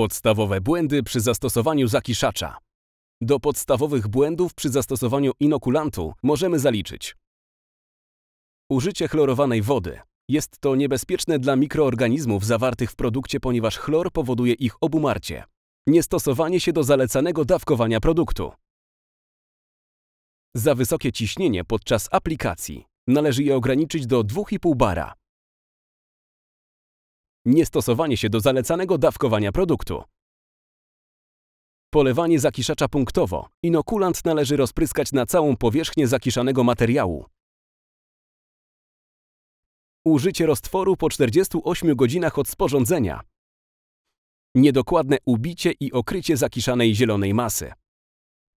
Podstawowe błędy przy zastosowaniu zakiszacza. Do podstawowych błędów przy zastosowaniu inokulantu możemy zaliczyć Użycie chlorowanej wody. Jest to niebezpieczne dla mikroorganizmów zawartych w produkcie, ponieważ chlor powoduje ich obumarcie. Niestosowanie się do zalecanego dawkowania produktu. Za wysokie ciśnienie podczas aplikacji należy je ograniczyć do 2,5 bara. Niestosowanie się do zalecanego dawkowania produktu. Polewanie zakiszacza punktowo. Inokulant należy rozpryskać na całą powierzchnię zakiszanego materiału. Użycie roztworu po 48 godzinach od sporządzenia. Niedokładne ubicie i okrycie zakiszanej zielonej masy.